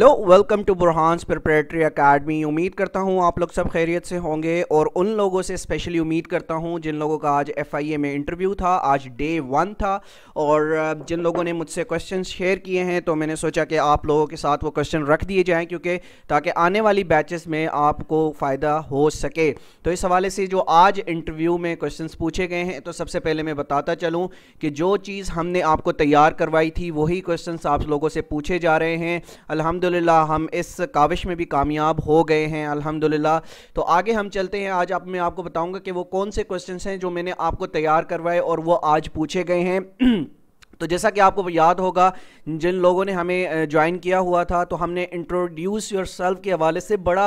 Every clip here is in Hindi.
hello welcome to Burhan's preparatory academy उम्मीद करता हूँ आप लोग सब खैरियत से होंगे और उन लोगों से स्पेशली उम्मीद करता हूँ जिन लोगों का आज एफआईए में इंटरव्यू था आज डे वन था और जिन लोगों ने मुझसे क्वेश्चन शेयर किए हैं तो मैंने सोचा कि आप लोगों के साथ वो क्वेश्चन रख दिए जाएँ क्योंकि ताकि आने वाली बैचेस में आपको फ़ायदा हो सके तो इस हवाले से जो आज इंटरव्यू में क्वेश्चन पूछे गए हैं तो सबसे पहले मैं बताता चलूँ कि जो चीज़ हमने आपको तैयार करवाई थी वही क्वेश्चन आप लोगों से पूछे जा रहे हैं अलहमद अल्हम्दुलिल्लाह हम इस काविश में भी कामयाब हो गए हैं अल्हम्दुलिल्लाह तो आगे हम चलते हैं आज आप मैं आपको बताऊंगा कि वो कौन से क्वेश्चंस हैं जो मैंने आपको तैयार करवाए और वो आज पूछे गए हैं तो जैसा कि आपको याद होगा जिन लोगों ने हमें ज्वाइन किया हुआ था तो हमने इंट्रोड्यूस योर सेल्फ के हवाले से बड़ा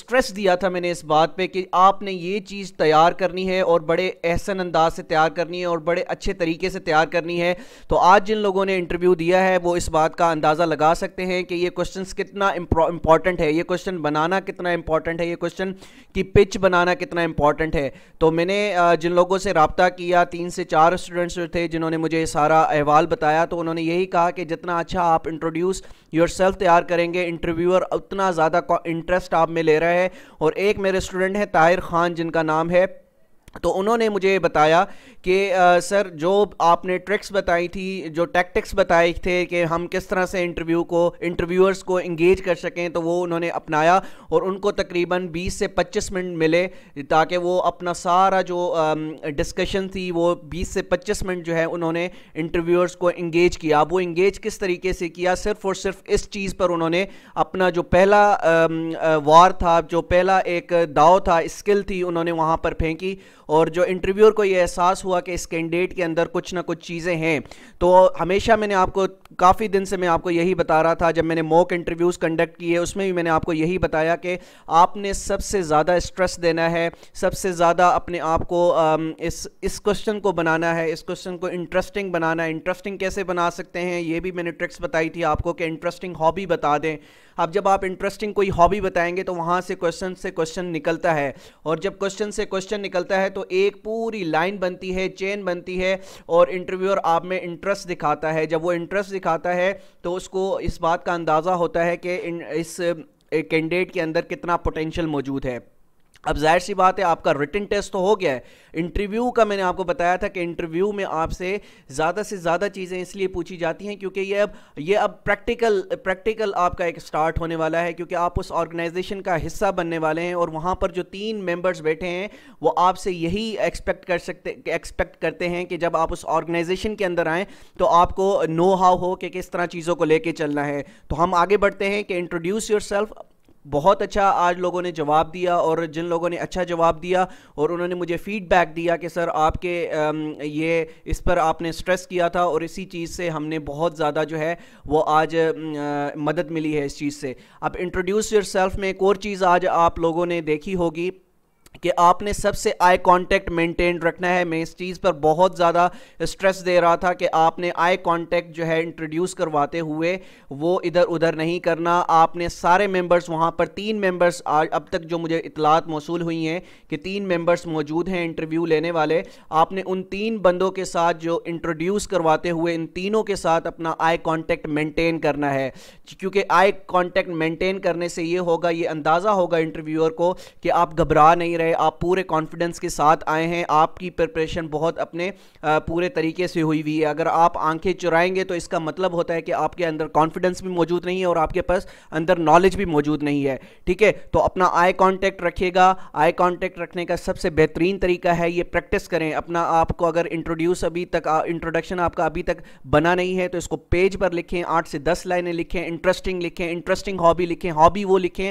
स्ट्रेस दिया था मैंने इस बात पे कि आपने ये चीज़ तैयार करनी है और बड़े एहसन अंदाज से तैयार करनी है और बड़े अच्छे तरीके से तैयार करनी है तो आज जिन लोगों ने इंटरव्यू दिया है वो इस बात का अंदाज़ा लगा सकते हैं कि ये क्वेश्चन कितना इंपॉर्टेंट है ये क्वेश्चन बनाना कितना इंपॉर्टेंट है ये क्वेश्चन की पिच बनाना कितना इंपॉर्टेंट है तो मैंने जिन लोगों से रबता किया तीन से चार स्टूडेंट्स थे जिन्होंने मुझे सारा अहवा सवाल बताया तो उन्होंने यही कहा कि जितना अच्छा आप इंट्रोड्यूस योर सेल्फ तैयार करेंगे इंटरव्यूअर उतना ज़्यादा इंटरेस्ट आप में ले रहा है और एक मेरे स्टूडेंट हैं ताहिर खान जिनका नाम है तो उन्होंने मुझे बताया कि सर जो आपने ट्रिक्स बताई थी जो टैक्टिक्स बताए थे कि हम किस तरह से इंटरव्यू को इंटरव्यूअर्स को इंगेज कर सकें तो वो उन्होंने अपनाया और उनको तकरीबन 20 से 25 मिनट मिले ताकि वो अपना सारा जो डिस्कशन थी वो 20 से 25 मिनट जो है उन्होंने इंटरव्यूअर्स को इंगेज किया वो इंगेज किस तरीके से किया सिर्फ और सिर्फ इस चीज़ पर उन्होंने अपना जो पहला वार था जो पहला एक दाव था स्किल थी उन्होंने वहाँ पर फेंकी और जो इंटरव्यूअर को ये एहसास हुआ कि इस कैंडिडेट के अंदर कुछ ना कुछ चीज़ें हैं तो हमेशा मैंने आपको काफ़ी दिन से मैं आपको यही बता रहा था जब मैंने मॉक इंटरव्यूज़ कंडक्ट किए उसमें भी मैंने आपको यही बताया कि आपने सबसे ज़्यादा स्ट्रेस देना है सबसे ज़्यादा अपने आप को इस इस क्वेश्चन को बनाना है इस क्वेश्चन को इंटरेस्टिंग बनाना है इंटरेस्टिंग कैसे बना सकते हैं ये भी मैंने ट्रिक्स बताई थी आपको कि इंटरेस्टिंग हॉबी बता दें अब जब आप इंटरेस्टिंग कोई हॉबी बताएंगे तो वहाँ से क्वेश्चन से क्वेश्चन निकलता है और जब क्वेश्चन से क्वेश्चन निकलता है तो तो एक पूरी लाइन बनती है चेन बनती है और इंटरव्यूअर आप में इंटरेस्ट दिखाता है जब वो इंटरेस्ट दिखाता है तो उसको इस बात का अंदाज़ा होता है कि इस कैंडिडेट के अंदर कितना पोटेंशियल मौजूद है अब जाहिर सी बात है आपका रिटर्न टेस्ट तो हो गया है इंटरव्यू का मैंने आपको बताया था कि इंटरव्यू में आपसे ज़्यादा से ज़्यादा चीज़ें इसलिए पूछी जाती हैं क्योंकि ये अब ये अब प्रैक्टिकल प्रैक्टिकल आपका एक स्टार्ट होने वाला है क्योंकि आप उस ऑर्गेनाइजेशन का हिस्सा बनने वाले हैं और वहाँ पर जो तीन मेंबर्स बैठे हैं वो आपसे यही एक्सपेक्ट कर सकते एक्सपेक्ट करते हैं कि जब आप उस ऑर्गेनाइजेशन के अंदर आएँ तो आपको नो हाउ हो कि किस तरह चीज़ों को लेके चलना है तो हम आगे बढ़ते हैं कि इंट्रोड्यूस योर सेल्फ बहुत अच्छा आज लोगों ने जवाब दिया और जिन लोगों ने अच्छा जवाब दिया और उन्होंने मुझे फ़ीडबैक दिया कि सर आपके ये इस पर आपने स्ट्रेस किया था और इसी चीज़ से हमने बहुत ज़्यादा जो है वो आज मदद मिली है इस चीज़ से अब इंट्रोड्यूस योर सेल्फ में एक और चीज़ आज आप लोगों ने देखी होगी कि आपने सबसे आई कांटेक्ट मेंटेन रखना है मैं इस चीज़ पर बहुत ज़्यादा स्ट्रेस दे रहा था कि आपने आई कांटेक्ट जो है इंट्रोड्यूस करवाते हुए वो इधर उधर नहीं करना आपने सारे मेंबर्स वहाँ पर तीन मेंबर्स आज अब तक जो मुझे इतलात मौसू हुई हैं कि तीन मेम्बर्स मौजूद हैं इंटरव्यू लेने वाले आपने उन तीन बंदों के साथ जो इंट्रोड्यूस करवाते हुए इन तीनों के साथ अपना आई कॉन्टेक्ट मेंटेन करना है क्योंकि आई कॉन्टेक्ट मेंटेन करने से ये होगा ये अंदाज़ा होगा इंटरव्यूअर को कि आप घबरा नहीं रहे रहे आप पूरे कॉन्फिडेंस के साथ आए हैं आपकी प्रिपरेशन बहुत अपने पूरे तरीके से हुई हुई है अगर आप आंखें चुराएंगे तो इसका मतलब होता है कि आपके अंदर कॉन्फिडेंस भी मौजूद नहीं है और आपके पास अंदर नॉलेज भी मौजूद नहीं है ठीक है तो अपना आई कॉन्टैक्ट रखिएगा आई कॉन्टैक्ट रखने का सबसे बेहतरीन तरीका है ये प्रैक्टिस करें अपना आपको अगर इंट्रोड्यूस अभी तक इंट्रोडक्शन आपका अभी तक बना नहीं है तो इसको पेज पर लिखें आठ से दस लाइनें लिखें इंटरेस्टिंग लिखें इंटरेस्टिंग हॉबी लिखें हॉबी वो लिखें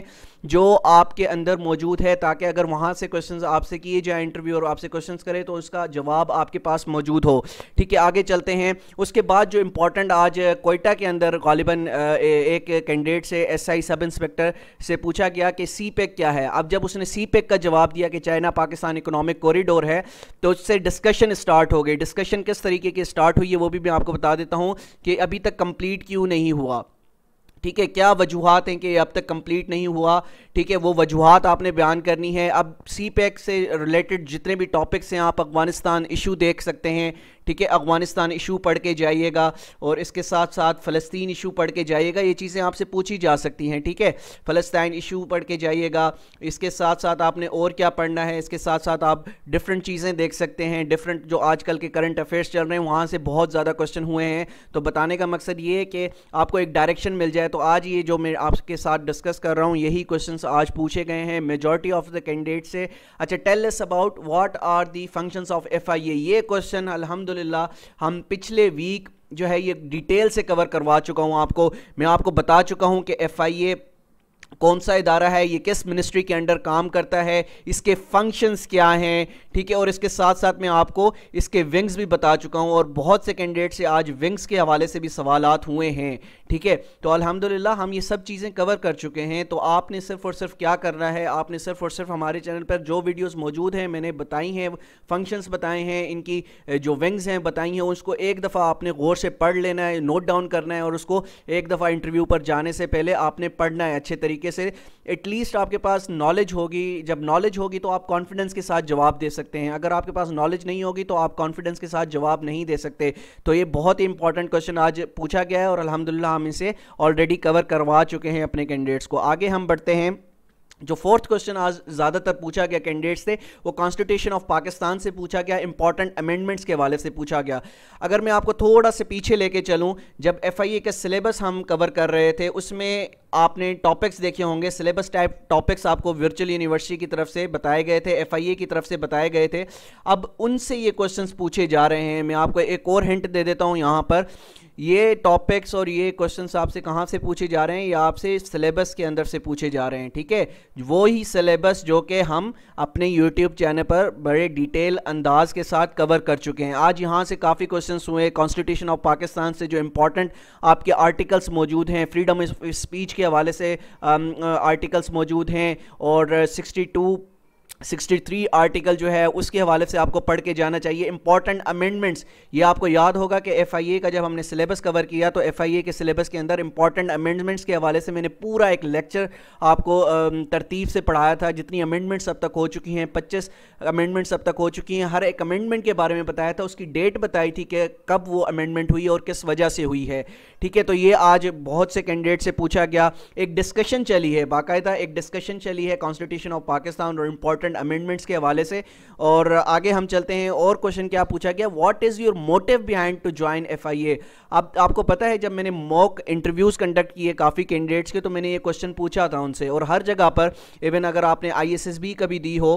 जो आपके अंदर मौजूद है ताकि अगर वहाँ से क्वेश्चन आपसे किए जाए इंटरव्यू और आपसे क्वेश्चन करें तो उसका जवाब आपके पास मौजूद हो ठीक है आगे चलते हैं उसके बाद जो इम्पोर्टेंट आज कोयटा के अंदर गालिबा एक कैंडिडेट से आई सब इंस्पेक्टर से पूछा गया कि सी पैक e क्या है अब जब उसने सी पेक e का जवाब दिया कि चाइना पाकिस्तान इकोनॉमिक कॉरिडोर है तो उससे डिस्कशन स्टार्ट हो गई डिस्कशन किस तरीके की स्टार्ट हुई है वो भी मैं आपको बता देता हूँ कि अभी तक कंप्लीट क्यों नहीं हुआ ठीक है क्या वजूहत हैं कि अब तक कंप्लीट नहीं हुआ ठीक है वो वजूहत आपने बयान करनी है अब सी पैक e से रिलेटेड जितने भी टॉपिक्स हैं आप अफगानिस्तान इशू देख सकते हैं ठीक है अफगानिस्तान इशू पढ़ के जाइएगा और इसके साथ साथ फ़लस्तीन इशू पढ़ के जाइएगा ये चीज़ें आपसे पूछी जा सकती हैं ठीक है फलस्तान इशू पढ़ के जाइएगा इसके साथ साथ आपने और क्या पढ़ना है इसके साथ साथ आप डिफरेंट चीज़ें देख सकते हैं डिफरेंट जो आजकल के करंट अफेयर्स चल रहे हैं वहाँ से बहुत ज़्यादा क्वेश्चन हुए हैं तो बताने का मकसद ये है कि आपको एक डायरेक्शन मिल जाए तो आज ये जो मैं आपके साथ डिस्कस कर रहा हूँ यही क्वेश्चन आज पूछे गए हैं मेजोरिटी ऑफ द कैंडिडेट से अच्छा tell us about what are the functions of F I A ये क्वेश्चन अलहमदिल्ला अल्हम्दुलिल्लाह हम पिछले वीक जो है ये डिटेल से कवर करवा चुका हूँ आपको मैं आपको बता चुका हूँ कि एफ आई ए कौन सा इदारा है ये किस मिनिस्ट्री के अंडर काम करता है इसके फंक्शंस क्या हैं ठीक है और इसके साथ साथ मैं आपको इसके विंग्स भी बता चुका हूँ और बहुत से कैंडिडेट से आज विंग्स के हवाले से भी सवाल हुए हैं ठीक है तो अलहमदिल्ला हम ये सब चीज़ें कवर कर चुके हैं तो आपने सिर्फ और सिर्फ क्या करना है आपने सिर्फ और सिर्फ हमारे चैनल पर जो वीडियोज़ मौजूद हैं मैंने बताई हैं फंक्शंस बताए हैं इनकी जो विंग्स हैं बताई हैं उसको एक दफ़ा आपने गौर से पढ़ लेना है नोट डाउन करना है और उसको एक दफ़ा इंटरव्यू पर जाने से पहले आपने पढ़ना है अच्छे तरीके तरीके से एटलीस्ट आपके पास नॉलेज होगी जब नॉलेज होगी तो आप कॉन्फिडेंस के साथ जवाब दे सकते हैं अगर आपके पास नॉलेज नहीं होगी तो आप कॉन्फिडेंस के साथ जवाब नहीं दे सकते तो ये बहुत ही इंपॉर्टेंट क्वेश्चन आज पूछा गया है और अलहमदिल्ला हम इसे ऑलरेडी कवर करवा चुके हैं अपने कैंडिडेट्स को आगे हम बढ़ते हैं जो फोर्थ क्वेश्चन आज ज़्यादातर पूछा गया कैंडिडेट्स से वो कॉन्स्टिट्यूशन ऑफ पाकिस्तान से पूछा गया इंपॉर्टेंट अमेंडमेंट्स के वाले से पूछा गया अगर मैं आपको थोड़ा से पीछे लेके चलूँ जब एफ आई ए का सिलेबस हम कवर कर रहे थे उसमें आपने टॉपिक्स देखे होंगे सिलेबस टाइप टॉपिक्स आपको वर्चुअल यूनिवर्सिटी की तरफ से बताए गए थे एफ आई ए की तरफ से बताए गए थे अब उनसे ये क्वेश्चन पूछे जा रहे हैं मैं आपको एक और हिंट दे देता हूँ यहाँ पर ये टॉपिक्स और ये क्वेश्चन आपसे कहाँ से पूछे जा रहे हैं या आपसे सिलेबस के अंदर से पूछे जा रहे हैं ठीक है वो ही सिलेबस जो कि हम अपने यूट्यूब चैनल पर बड़े डिटेल अंदाज के साथ कवर कर चुके हैं आज यहाँ से काफ़ी क्वेश्चन हुए कॉन्स्टिट्यूशन ऑफ पाकिस्तान से जो इंपॉर्टेंट आपके आर्टिकल्स मौजूद हैं फ्रीडम ऑफ स्पीच के हवाले से आर्टिकल्स um, मौजूद हैं और सिक्सटी टू 63 आर्टिकल जो है उसके हवाले से आपको पढ़ के जाना चाहिए इंपॉर्टेंट अमेंडमेंट्स ये आपको याद होगा कि एफआईए का जब हमने सिलेबस कवर किया तो एफआईए के सिलेबस के अंदर इंपॉर्टेंट अमेंडमेंट्स के हवाले से मैंने पूरा एक लेक्चर आपको तरतीब से पढ़ाया था जितनी अमेंडमेंट्स अब तक हो चुकी हैं पच्चीस अमेंडमेंट्स अब तक हो चुकी हैं हर एक अमेंडमेंट के बारे में बताया था उसकी डेट बताई थी कि कब वो अमेंडमेंट हुई और किस वजह से हुई है ठीक है तो ये आज बहुत से कैंडिडेट से पूछा गया एक डिस्कशन चली है बाकायदा एक डिस्कशन चली है कॉन्स्टिट्यूशन ऑफ पाकिस्तान और इम्पॉर्टेंट एंड अमेंडमेंट्स के हवाले से और आगे हम चलते हैं और क्वेश्चन क्या पूछा गया what is your motive behind to join F I A आपको पता है जब मैंने मॉक इंटरव्यूज़ कंडक्ट किए काफ़ी कैंडिडेट्स के तो मैंने ये क्वेश्चन पूछा था उनसे और हर जगह पर इवन अगर आपने आई एस एस बी कभी दी हो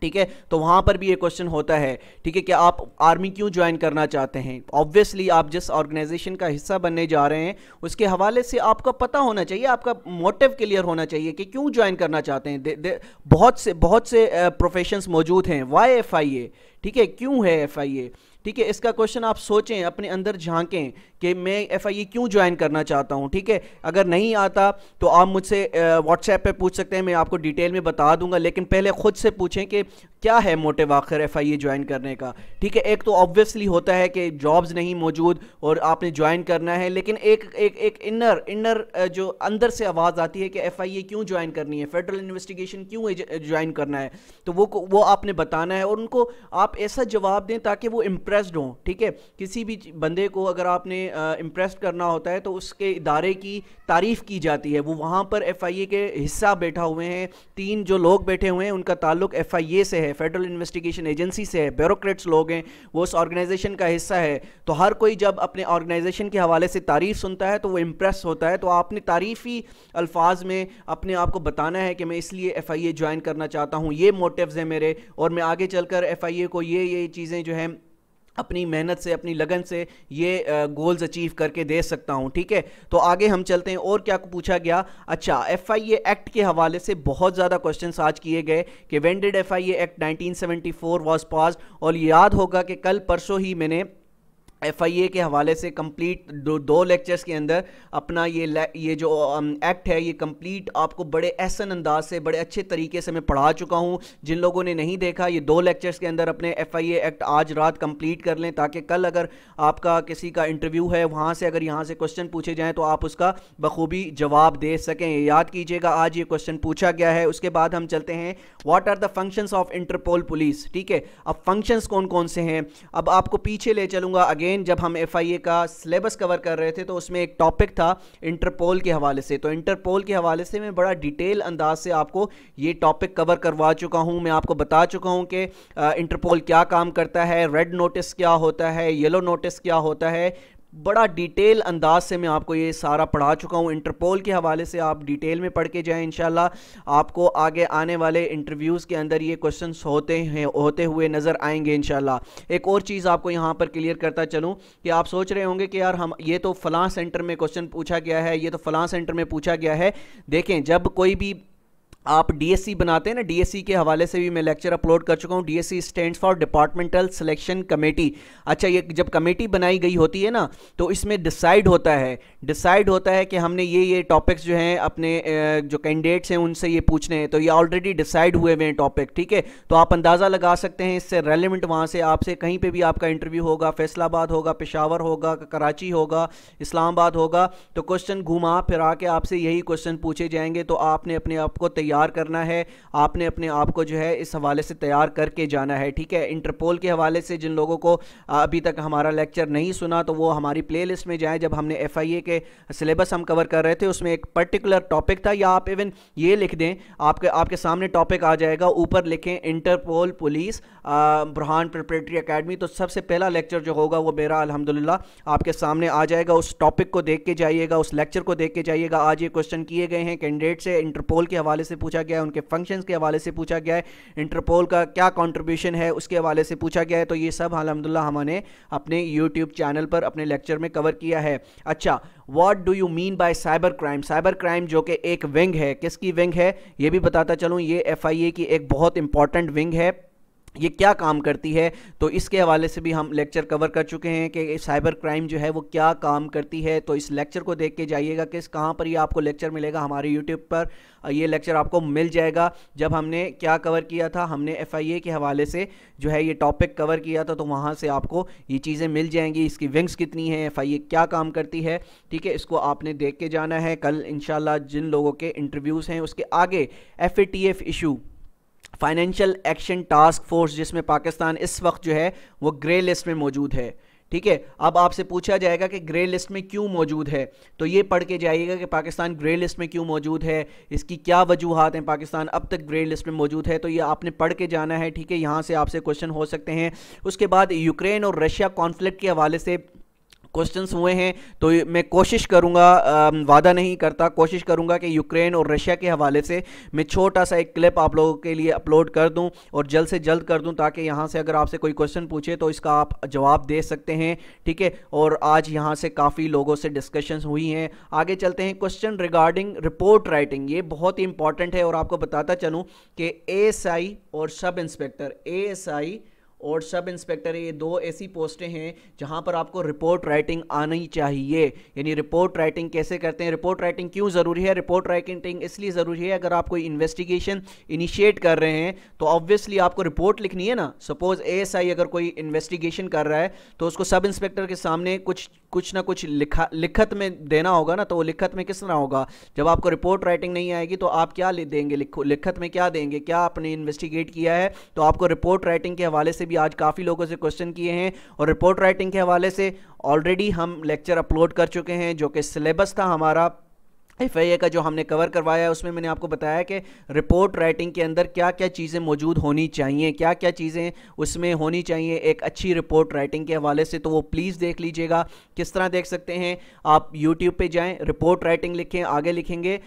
ठीक है तो वहाँ पर भी ये क्वेश्चन होता है ठीक है कि आप आर्मी क्यों ज्वाइन करना चाहते हैं ऑब्वियसली आप जिस ऑर्गेनाइजेशन का हिस्सा बनने जा रहे हैं उसके हवाले से आपका पता होना चाहिए आपका मोटिव क्लियर होना चाहिए कि क्यों ज्वाइन करना चाहते हैं दे, दे, बहुत से बहुत से प्रोफेशंस मौजूद हैं वाई एफ आई ए ठीक है क्यों है एफ आई ए ठीक है इसका क्वेश्चन आप सोचें अपने अंदर झांकें कि मैं एफ आई e क्यों ज्वाइन करना चाहता हूँ ठीक है अगर नहीं आता तो आप मुझसे व्हाट्सएप पे पूछ सकते हैं मैं आपको डिटेल में बता दूंगा लेकिन पहले खुद से पूछें कि क्या है मोटिव आखिर एफ आई ए ज्वाइन करने का ठीक है एक तो ऑब्वियसली होता है कि जॉब्स नहीं मौजूद और आपने ज्वाइन करना है लेकिन एक एक एक इनर इनर जो अंदर से आवाज़ आती है कि एफ आई ए क्यों ज्वाइन करनी है फेडरल इन्वेस्टिगेशन क्यों ज्वाइन करना है तो वो वो आपने बताना है और उनको आप ऐसा जवाब दें ताकि वो इम्प्रेस्ड हों ठीक है किसी भी बंदे को अगर आपने इम्प्रेस करना होता है तो उसके इदारे की तारीफ़ की जाती है वो वहाँ पर एफ आई ए के हिस्सा बैठा हुए हैं तीन जो लोग बैठे हुए हैं उनका ताल्लुक एफ आई ए से है है फेडरल इन्वेस्टिगेशन एजेंसी से है ब्यूरोक्रेट्स लोग हैं वो उस ऑर्गेनाइजेशन का हिस्सा है तो हर कोई जब अपने ऑर्गेनाइजेशन के हवाले से तारीफ़ सुनता है तो वो इम्प्रेस होता है तो आपने तारीफ़ी अल्फाज में अपने आप को बताना है कि मैं इसलिए एफ़ आई ए ज्वाइन करना चाहता हूँ ये मोटिव्स हैं मेरे और मैं आगे चल कर एफ़ आई ए को ये ये चीज़ें जो हैं अपनी मेहनत से अपनी लगन से ये गोल्स अचीव करके दे सकता हूँ ठीक है तो आगे हम चलते हैं और क्या पूछा गया अच्छा एफ आई एक्ट के हवाले से बहुत ज़्यादा क्वेश्चन आज किए गए कि वेंडेड F I A act 1974 was pass और याद होगा कि कल परसों ही मैंने एफआईए के हवाले से कंप्लीट दो, दो लेक्चर्स के अंदर अपना ये ये जो एक्ट है ये कंप्लीट आपको बड़े एहसन अंदाज से बड़े अच्छे तरीके से मैं पढ़ा चुका हूँ जिन लोगों ने नहीं देखा ये दो लेक्चर्स के अंदर अपने एफआईए एक्ट आज रात कंप्लीट कर लें ताकि कल अगर आपका किसी का इंटरव्यू है वहाँ से अगर यहाँ से क्वेश्चन पूछे जाएँ तो आप उसका बखूबी जवाब दे सकें याद कीजिएगा आज ये क्वेश्चन पूछा गया है उसके बाद हम चलते हैं what are the functions of Interpol police ठीक है अब फंक्शंस कौन कौन से हैं अब आपको पीछे ले चलूँगा अगेन अगेन जब हम एफ का सिलेबस कवर कर रहे थे तो उसमें एक टॉपिक था इंटरपोल के हवाले से तो इंटरपोल के हवाले से मैं बड़ा डिटेल अंदाज से आपको ये टॉपिक कवर करवा चुका हूँ मैं आपको बता चुका हूँ कि इंटरपोल क्या काम करता है रेड नोटिस क्या होता है येलो नोटिस क्या होता है बड़ा डिटेल अंदाज से मैं आपको ये सारा पढ़ा चुका हूँ इंटरपोल के हवाले से आप डिटेल में पढ़ के जाएँ इनशाला आपको आगे आने वाले इंटरव्यूज़ के अंदर ये क्वेश्चन होते हैं होते हुए नज़र आएंगे इन एक और चीज़ आपको यहाँ पर क्लियर करता चलूँ कि आप सोच रहे होंगे कि यार हम ये तो फ़लाँ सेंटर में क्वेश्चन पूछा गया है ये तो फ़लाँ सेंटर में पूछा गया है देखें जब कोई भी आप डीएससी e बनाते हैं ना डीएससी e के हवाले से भी मैं लेक्चर अपलोड कर चुका हूँ DSC stands for departmental selection committee अच्छा ये जब कमेटी बनाई गई होती है ना तो इसमें डिसाइड होता है डिसाइड होता है कि हमने ये ये टॉपिक्स जो हैं अपने जो कैंडिडेट्स हैं उनसे ये पूछने हैं तो ये ऑलरेडी डिसाइड हुए हुए हैं टॉपिक ठीक है तो आप अंदाज़ा लगा सकते हैं इससे रेलिवेंट वहाँ से आपसे कहीं पर भी आपका इंटरव्यू होगा फैसलाबाद होगा पेशावर होगा कराची होगा इस्लामाबाद होगा तो क्वेश्चन घुमा फिर आके आपसे यही क्वेश्चन पूछे जाएंगे तो आपने अपने आप को तैयार तैयार करना है आपने अपने आप को जो है इस हवाले से तैयार करके जाना है ठीक है इंटरपोल के हवाले से जिन लोगों को अभी तक हमारा लेक्चर नहीं सुना तो वो हमारी प्ले में जाए जब हमने एफ के सिलेबस हम कवर कर रहे थे उसमें एक पर्टिकुलर टॉपिक था या आप इवन ये लिख दें आपके आपके सामने टॉपिक आ जाएगा ऊपर लिखें Interpol police Burhan preparatory academy तो सबसे पहला लेक्चर जो होगा वो मेरा अल्हम्दुलिल्लाह आपके सामने आ जाएगा उस टॉपिक को देख के जाइएगा उस लेक्चर को देख के जाइएगा आज ये क्वेश्चन किए गए हैं कैंडिडेट से इंटरपोल के हवाले से पूछा गया है उनके फंक्शंस के हवाले से पूछा गया है इंटरपोल का क्या कॉन्ट्रीब्यूशन है उसके हवाले से पूछा गया है तो ये सब अलहमदिल्ला हमने अपने यूट्यूब चैनल पर अपने लेक्चर में कवर किया है अच्छा what do you mean by cyber crime cyber crime जो कि एक विंग है किसकी विंग है ये भी बताता चलूँ ये एफ की एक बहुत इंपॉर्टेंट विंग है ये क्या काम करती है तो इसके हवाले से भी हम लेक्चर कवर कर चुके हैं कि साइबर क्राइम जो है वो क्या काम करती है तो इस लेक्चर को देख के जाइएगा कि कहाँ पर ये आपको लेक्चर मिलेगा हमारे यूट्यूब पर ये लेक्चर आपको मिल जाएगा जब हमने क्या कवर किया था हमने एफ के हवाले से जो है ये टॉपिक कवर किया था तो वहाँ से आपको ये चीज़ें मिल जाएंगी इसकी विंग्स कितनी हैं एफ क्या काम करती है ठीक है इसको आपने देख के जाना है कल इन जिन लोगों के इंटरव्यूज़ हैं उसके आगे एफ इशू फाइनेंशियल एक्शन टास्क फोर्स जिसमें पाकिस्तान इस वक्त जो है वो ग्रे लिस्ट में मौजूद है ठीक है अब आपसे पूछा जाएगा कि ग्रे लिस्ट में क्यों मौजूद है तो ये पढ़ के जाइएगा कि पाकिस्तान ग्रे लिस्ट में क्यों मौजूद है इसकी क्या वजूहत हैं पाकिस्तान अब तक ग्रे लिस्ट में मौजूद है तो ये आपने पढ़ के जाना है ठीक है यहाँ से आपसे क्वेश्चन हो सकते हैं उसके बाद यूक्रेन और रशिया कॉन्फ्लिक्ट के हवाले से क्वेश्चंस हुए हैं तो मैं कोशिश करूँगा वादा नहीं करता कोशिश करूँगा कि यूक्रेन और रशिया के हवाले से मैं छोटा सा एक क्लिप आप लोगों के लिए अपलोड कर दूँ और जल्द से जल्द कर दूँ ताकि यहाँ से अगर आपसे कोई क्वेश्चन पूछे तो इसका आप जवाब दे सकते हैं ठीक है और आज यहाँ से काफ़ी लोगों से डिस्कशन हुई हैं आगे चलते हैं क्वेश्चन रिगार्डिंग रिपोर्ट राइटिंग ये बहुत ही इंपॉर्टेंट है और आपको बताता चलूँ कि ए और सब इंस्पेक्टर ए और सब इंस्पेक्टर ये दो ऐसी पोस्टें हैं जहाँ पर आपको रिपोर्ट राइटिंग आनी चाहिए यानी रिपोर्ट राइटिंग कैसे करते हैं रिपोर्ट राइटिंग क्यों ज़रूरी है रिपोर्ट राइटिंग इसलिए ज़रूरी है अगर आप कोई इन्वेस्टिगेशन इनिशिएट कर रहे हैं तो ऑब्वियसली आपको रिपोर्ट लिखनी है ना सपोज ए अगर कोई इन्वेस्टिगेशन कर रहा है तो उसको सब इंस्पेक्टर के सामने कुछ कुछ ना कुछ लिखा लिखत में देना होगा ना तो वो लिखत में किस तरह होगा जब आपको रिपोर्ट राइटिंग नहीं आएगी तो आप क्या देंगे लिखो लिखत में क्या देंगे क्या आपने इन्वेस्टिगेट किया है तो आपको रिपोर्ट राइटिंग के हवाले से भी भी आज काफ़ी लोगों से क्वेश्चन किए हैं और रिपोर्ट राइटिंग के हवाले से ऑलरेडी हम लेक्चर अपलोड कर चुके हैं जो कि सिलेबस था हमारा एफ आई ए का जो हमने कवर करवाया है उसमें मैंने आपको बताया कि रिपोर्ट राइटिंग के अंदर क्या क्या चीज़ें मौजूद होनी चाहिए क्या क्या चीज़ें उसमें होनी चाहिए एक अच्छी रिपोर्ट राइटिंग के हवाले से तो वो प्लीज़ देख लीजिएगा किस तरह देख सकते हैं आप यूट्यूब पे जाएं रिपोर्ट राइटिंग लिखें आगे लिखेंगे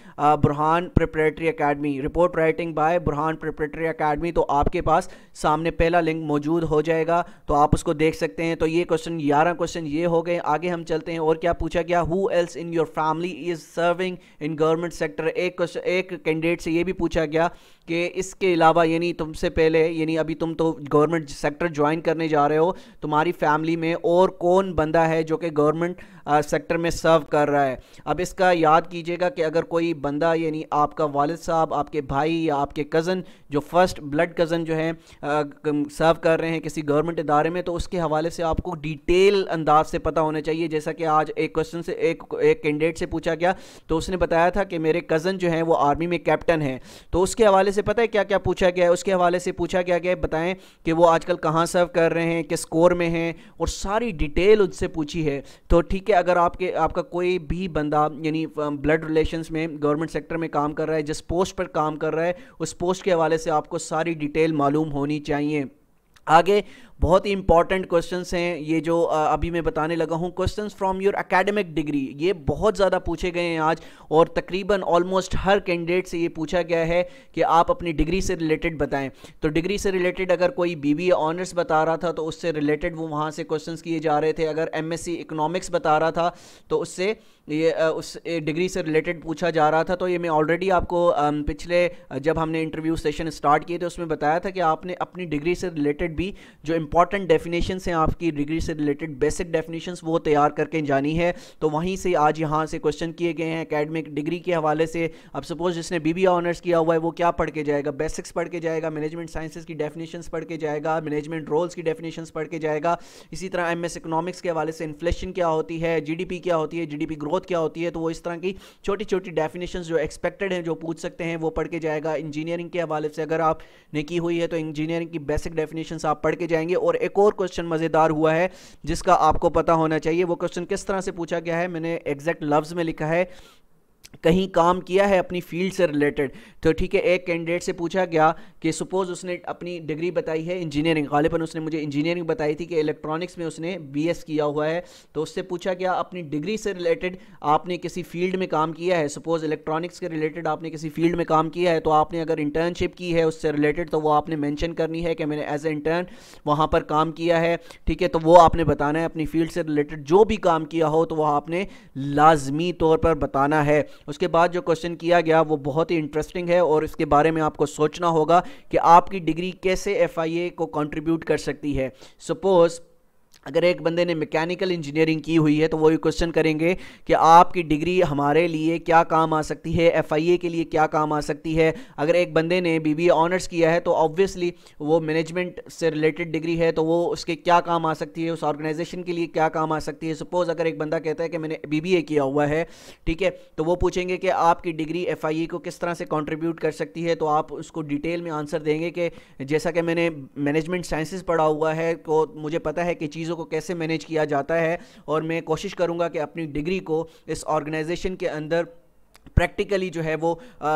Burhan preparatory academy report writing by Burhan preparatory academy तो आपके पास सामने पहला लिंक मौजूद हो जाएगा तो आप उसको देख सकते हैं तो ये क्वेश्चन ग्यारह क्वेश्चन ये हो गए आगे हम चलते हैं और क्या पूछा गया who else in your family is serving in government sector एक एक कैंडिडेट से ये भी पूछा गया कि इसके अलावा यानी तुमसे पहले यानी अभी तुम तो गवर्नमेंट सेक्टर ज्वाइन करने जा रहे हो तुम्हारी फैमिली में और कौन बंदा है जो कि गवर्नमेंट सेक्टर में सर्व कर रहा है अब इसका याद कीजिएगा कि अगर कोई बंदा यानी आपका वालिद साहब आपके भाई या आपके कज़न जो फर्स्ट ब्लड कज़न जो है सर्व कर रहे हैं किसी गवर्नमेंट इदारे में तो उसके हवाले से आपको डिटेल अंदाज से पता होना चाहिए जैसा कि आज एक क्वेश्चन से एक एक कैंडिडेट से पूछा गया तो उसने बताया था कि मेरे कज़न जो हैं वो आर्मी में कैप्टन हैं तो उसके हवाले से पता है क्या क्या पूछा गया है उसके हवाले से पूछा गया गया बताएं कि वो आजकल कहाँ सर्व कर रहे हैं किस कोर में हैं और सारी डिटेल उनसे पूछी है तो ठीक है अगर आपके आपका कोई भी बंदा यानी ब्लड रिलेशन में गवर्नमेंट सेक्टर में काम कर रहा है जिस पोस्ट पर काम कर रहा है उस पोस्ट के हवाले से आपको सारी डिटेल मालूम होनी चाहिए आगे बहुत ही इंपॉर्टेंट क्वेश्चन हैं ये जो अभी मैं बताने लगा हूँ question from your academic degree ये बहुत ज़्यादा पूछे गए हैं आज और तकरीबन ऑलमोस्ट हर कैंडिडेट से ये पूछा गया है कि आप अपनी डिग्री से रिलेटेड बताएं तो डिग्री से रिलेटेड अगर कोई बी ऑनर्स बता रहा था तो उससे रिलेटेड वो वहाँ से क्वेश्चन किए जा रहे थे अगर एम इकोनॉमिक्स बता रहा था तो उससे ये उस डिग्री से रिलेटेड पूछा जा रहा था तो ये मैं ऑलरेडी आपको पिछले जब हमने इंटरव्यू सेशन स्टार्ट किए थे उसमें बताया था कि आपने अपनी डिग्री से रिलेटेड भी जो इंपॉर्टेंट डेफिनेशन हैं आपकी डिग्री से रिलेटेड बेसिक डेफिनेशन वो तैयार करके जानी है तो वहीं से आज यहाँ से क्वेश्चन किए गए हैं अकेडमिक डिग्री के हवाले से अब सपोज जिसने बी बी ऑनर्स किया हुआ है वो क्या पढ़ के जाएगा बेसिक्स पढ़ के जाएगा मैनेजमेंट साइंसेज की डेफिनेशन पढ़ के जाएगा मैनेजमेंट रोल्स की डेफिनेशन पढ़ के जाएगा इसी तरह एम एस इकोनॉमिक्स के हवाले से इन्फ्लेशन क्या होती है जी क्या होती है जी ग्रोथ क्या होती है तो वो इस तरह की छोटी छोटी डेफिनेशन जो एक्सपेक्टेड हैं जो पूछ सकते हैं वो पढ़ के जाएगा इंजीनियरिंग के हवाले से अगर आपने की हुई है तो इंजीनियरिंग की बेसिक डेफिनेशन आप पढ़ के जाएंगे चाहिए और एक और क्वेश्चन मज़ेदार हुआ है जिसका आपको पता होना चाहिए वो क्वेश्चन किस तरह से पूछा गया है मैंने एग्जैक्ट लफ्ज़ में लिखा है कहीं काम किया है अपनी फील्ड से रिलेटेड तो ठीक है एक कैंडिडेट से पूछा गया कि सपोज़ उसने अपनी डिग्री बताई है इंजीनियरिंग गालिबा उसने मुझे इंजीनियरिंग बताई थी कि इलेक्ट्रॉनिक्स में उसने बीएस किया हुआ है तो उससे पूछा गया अपनी डिग्री से रिलेटेड आपने किसी फील्ड में काम किया है सपोज़ इलेक्ट्रॉनिक्स के रिलेटेड आपने किसी फील्ड में काम किया है तो आपने अगर इंटर्नशिप की है उससे रिलेटेड तो वो आपने मैंशन करनी है कि मैंने एज ए इंटर्न वहाँ पर काम किया है ठीक है तो वो आपने बताना है अपनी फील्ड से रिलेटेड जो भी काम किया हो तो वह आपने लाजमी तौर पर बताना है उसके बाद जो क्वेश्चन किया गया वो बहुत ही इंटरेस्टिंग है और इसके बारे में आपको सोचना होगा कि आपकी डिग्री कैसे एफ को कॉन्ट्रीब्यूट कर सकती है सपोज़ अगर एक बंदे ने मैकेनिकल इंजीनियरिंग की हुई है तो वो ये क्वेश्चन करेंगे कि आपकी डिग्री हमारे लिए क्या काम आ सकती है एफआईए के लिए क्या काम आ सकती है अगर एक बंदे ने बीबीए ऑनर्स किया है तो ऑब्वियसली वो मैनेजमेंट से रिलेटेड डिग्री है तो वो उसके क्या काम आ सकती है उस ऑर्गेनाइजेशन के लिए क्या काम आ सकती है सपोज़ अगर एक बंदा कहता है कि मैंने बी किया हुआ है ठीक है तो वो पूछेंगे कि आपकी डिग्री एफ को किस तरह से कॉन्ट्रीब्यूट कर सकती है तो आप उसको डिटेल में आंसर देंगे कि जैसा कि मैंने मैनेजमेंट साइंसिस पढ़ा हुआ है तो मुझे पता है कि चीज़ों चीज़ों को कैसे मैनेज किया जाता है और मैं कोशिश करूँगा कि अपनी डिग्री को इस ऑर्गेनाइजेशन के अंदर प्रैक्टिकली जो है वो आ,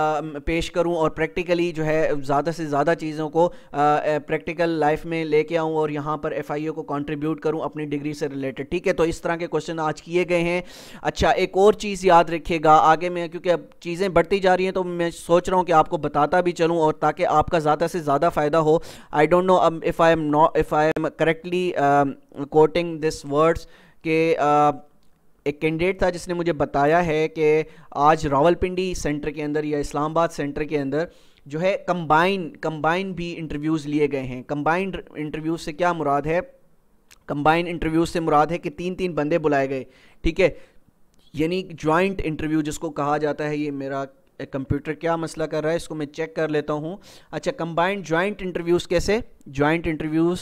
पेश करूं और प्रैक्टिकली जो है ज़्यादा से ज़्यादा चीज़ों को प्रैक्टिकल लाइफ में लेके आऊं और यहाँ पर एफ को कंट्रीब्यूट करूं अपनी डिग्री से रिलेटेड ठीक है तो इस तरह के क्वेश्चन आज किए गए हैं अच्छा एक और चीज़ याद रखिएगा आगे में क्योंकि अब चीज़ें बढ़ती जा रही हैं तो मैं सोच रहा हूँ कि आपको बताता भी चलूँ और ताकि आपका ज़्यादा से ज़्यादा फ़ायदा हो आई डोंट नो अब if I am not if I am correctly quoting this words के आ, एक कैंडिडेट था जिसने मुझे बताया है कि आज रावलपिंडी सेंटर के अंदर या इस्लामाबाद सेंटर के अंदर जो है कंबाइन कंबाइन भी इंटरव्यूज़ लिए गए हैं कंबाइंड इंटरव्यूज़ से क्या मुराद है कंबाइन इंटरव्यूज़ से मुराद है कि तीन तीन बंदे बुलाए गए ठीक है यानी जॉइंट इंटरव्यू जिसको कहा जाता है ये मेरा कंप्यूटर क्या मसला कर रहा है इसको मैं चेक कर लेता हूँ अच्छा कंबाइंड जॉइंट इंटरव्यूज़ कैसे जॉइंट इंटरव्यूज़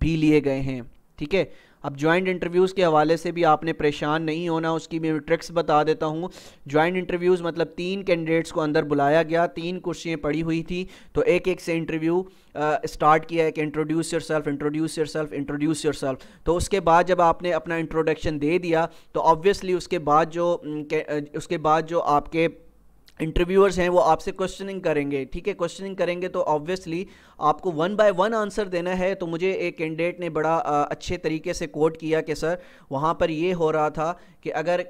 भी लिए गए हैं ठीक है अब ज्वाइंट इंटरव्यूज़ के हवाले से भी आपने परेशान नहीं होना उसकी मैं ट्रिक्स बता देता हूँ ज्वाइंट इंटरव्यूज़ मतलब तीन कैंडिडेट्स को अंदर बुलाया गया तीन कुर्सियाँ पड़ी हुई थी तो एक एक से इंटरव्यू स्टार्ट किया है कि introduce yourself introduce yourself introduce yourself तो उसके बाद जब आपने अपना इंट्रोडक्शन दे दिया तो ऑब्वियसली उसके बाद जो उसके बाद जो आपके इंटरव्यूअर्स हैं वो आपसे क्वेश्चनिंग करेंगे ठीक है क्वेश्चनिंग करेंगे तो ऑब्वियसली आपको वन बाय वन आंसर देना है तो मुझे एक कैंडिडेट ने बड़ा आ, अच्छे तरीके से कोट किया कि सर वहाँ पर ये हो रहा था कि अगर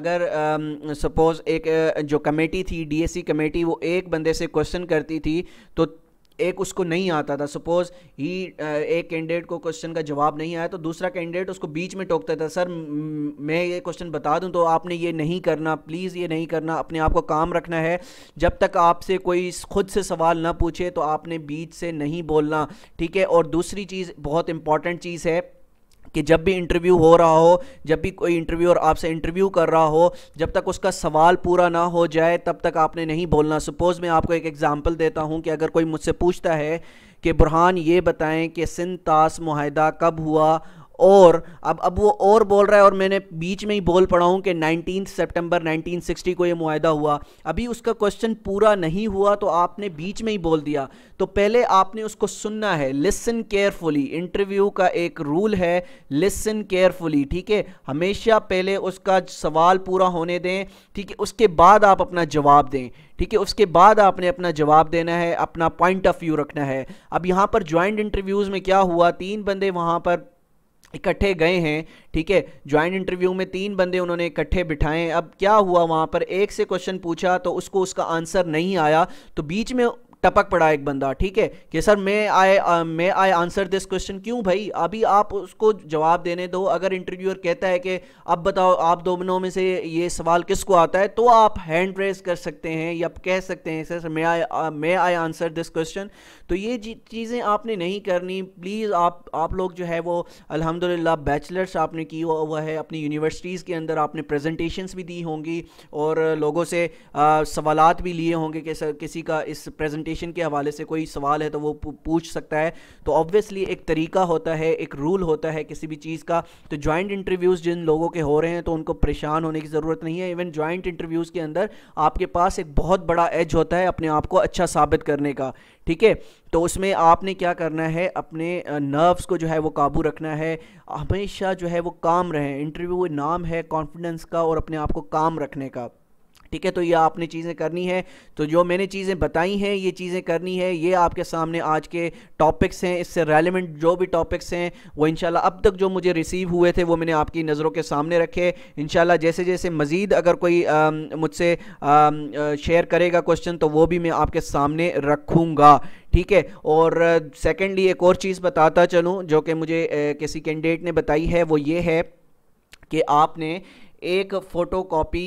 अगर सपोज़ एक जो कमेटी थी डीएससी कमेटी e वो एक बंदे से क्वेश्चन करती थी तो एक उसको नहीं आता था सपोज ही uh, एक कैंडिडेट को क्वेश्चन का जवाब नहीं आया तो दूसरा कैंडिडेट उसको बीच में टोकता था सर मैं ये क्वेश्चन बता दूं तो आपने ये नहीं करना प्लीज़ ये नहीं करना अपने आप को काम रखना है जब तक आपसे कोई खुद से सवाल ना पूछे तो आपने बीच से नहीं बोलना ठीक है और दूसरी चीज़ बहुत इंपॉर्टेंट चीज़ है कि जब भी इंटरव्यू हो रहा हो जब भी कोई इंटरव्यू और आपसे इंटरव्यू कर रहा हो जब तक उसका सवाल पूरा ना हो जाए तब तक आपने नहीं बोलना सपोज़ मैं आपको एक एग्ज़ाम्पल देता हूँ कि अगर कोई मुझसे पूछता है कि बुरहान ये बताएं कि सिंध ताश माहिदा कब हुआ और अब अब वो और बोल रहा है और मैंने बीच में ही बोल पड़ा हूँ कि नाइनटीन सितंबर 1960 को ये माहा हुआ अभी उसका क्वेश्चन पूरा नहीं हुआ तो आपने बीच में ही बोल दिया तो पहले आपने उसको सुनना है लिसन केयरफुली इंटरव्यू का एक रूल है लिसन केयरफुली ठीक है हमेशा पहले उसका सवाल पूरा होने दें ठीक है उसके बाद आप अपना जवाब दें ठीक है उसके बाद आपने अपना जवाब देना है अपना पॉइंट ऑफ व्यू रखना है अब यहाँ पर ज्वाइंट इंटरव्यूज़ में क्या हुआ तीन बंदे वहाँ पर इकट्ठे गए हैं ठीक है ज्वाइंट इंटरव्यू में तीन बंदे उन्होंने इकट्ठे बिठाए अब क्या हुआ वहां पर एक से क्वेश्चन पूछा तो उसको उसका आंसर नहीं आया तो बीच में टपक पड़ा एक बंदा ठीक है कि सर मैं आई मैं आई आंसर दिस क्वेश्चन क्यों भाई अभी आप उसको जवाब देने दो अगर इंटरव्यूअर कहता है कि अब बताओ आप दोनों में से ये सवाल किसको आता है तो आप हैंड रेस कर सकते हैं या कह सकते हैं सर मैं आई मैं आई आंसर दिस क्वेश्चन तो ये चीज़ें आपने नहीं करनी प्लीज़ आप आप लोग जो है वो अलहमदिल्ला बैचलर्स आपने की हुआ है अपनी यूनिवर्सिटीज़ के अंदर आपने प्रेजेंटेशंस भी दी होंगी और लोगों से सवाल भी लिए होंगे कि सर किसी का इस प्रेजेंटेशन एजुकेशन के हवाले से कोई सवाल है तो वो पूछ सकता है तो ऑब्वियसली एक तरीका होता है एक रूल होता है किसी भी चीज़ का तो जॉइंट इंटरव्यूज़ जिन लोगों के हो रहे हैं तो उनको परेशान होने की ज़रूरत नहीं है इवन जॉइंट इंटरव्यूज़ के अंदर आपके पास एक बहुत बड़ा एज होता है अपने आप को अच्छा साबित करने का ठीक है तो उसमें आपने क्या करना है अपने नर्व्स को जो है वो काबू रखना है हमेशा जो है वो काम रहें इंटरव्यू नाम है कॉन्फिडेंस का और अपने आप को काम रखने का ठीक है तो ये आपने चीज़ें करनी है तो जो मैंने चीज़ें बताई हैं ये चीज़ें करनी है ये आपके सामने आज के टॉपिक्स हैं इससे रेलिवेंट जो भी टॉपिक्स हैं वो इनशाला अब तक जो मुझे रिसीव हुए थे वो मैंने आपकी नज़रों के सामने रखे इनशाला जैसे जैसे मज़ीद अगर कोई मुझसे शेयर करेगा क्वेश्चन तो वो भी मैं आपके सामने रखूँगा ठीक है और सेकेंडली एक और चीज़ बताता चलूँ जो कि मुझे किसी कैंडिडेट ने बताई है वो ये है कि आपने एक फ़ोटो कापी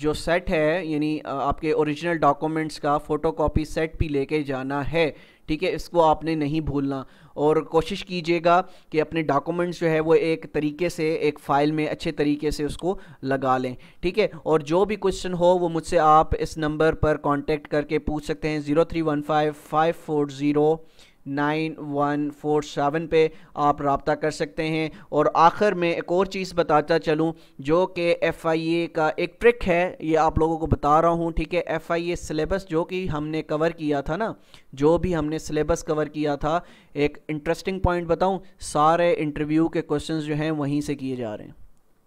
जो सेट है यानी आपके ओरिजिनल डॉक्यूमेंट्स का फ़ोटोकॉपी सेट भी लेके जाना है ठीक है इसको आपने नहीं भूलना और कोशिश कीजिएगा कि अपने डॉक्यूमेंट्स जो है वो एक तरीके से एक फ़ाइल में अच्छे तरीके से उसको लगा लें ठीक है और जो भी क्वेश्चन हो वो मुझसे आप इस नंबर पर कांटेक्ट करके पूछ सकते हैं zero three one five five four zero nine one four seven पर आप रबता कर सकते हैं और आखिर में एक और चीज़ बताता चलूँ जो कि एफ़ आई ए का एक ट्रिक है ये आप लोगों को बता रहा हूँ ठीक है एफ़ आई ए सिलेबस जो कि हमने कवर किया था ना जो भी हमने सिलेबस कवर किया था एक इंटरेस्टिंग पॉइंट बताऊँ सारे इंटरव्यू के क्वेश्चन जो हैं वहीं से किए जा रहे हैं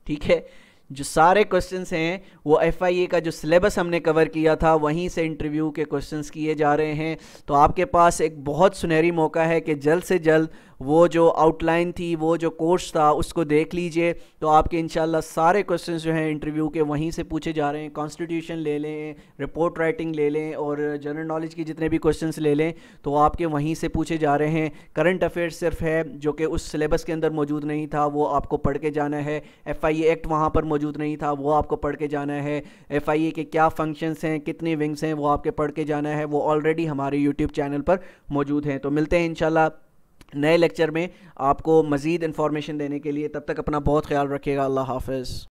ठीक है जो सारे क्वेश्चंस हैं वो एफआईए का जो सिलेबस हमने कवर किया था वहीं से इंटरव्यू के क्वेश्चंस किए जा रहे हैं तो आपके पास एक बहुत सुनहरी मौका है कि जल्द से जल्द वो जो आउटलाइन थी वो जो कोर्स था उसको देख लीजिए तो आपके इन सारे क्वेश्चन जो हैं इंटरव्यू के वहीं से पूछे जा रहे हैं कॉन्स्टिट्यूशन ले लें रिपोर्ट राइटिंग ले लें और जनरल नॉलेज के जितने भी क्वेश्चन ले लें तो आपके वहीं से पूछे जा रहे हैं करंट अफेयर्स सिर्फ है जो कि उस सिलेबस के अंदर मौजूद नहीं था वो आपको पढ़ के जाना है एफ एक्ट वहाँ पर मौजूद नहीं था वो आपको पढ़ के जाना है एफ के क्या फंक्शंस हैं कितने विंग्स हैं वो आपके पढ़ के जाना है वो ऑलरेडी हमारे यूट्यूब चैनल पर मौजूद हैं तो मिलते हैं इंशाल्लाह नए लेक्चर में आपको मज़ीद इन्फॉर्मेशन देने के लिए तब तक अपना बहुत ख्याल रखिएगा अल्लाह हाफिज़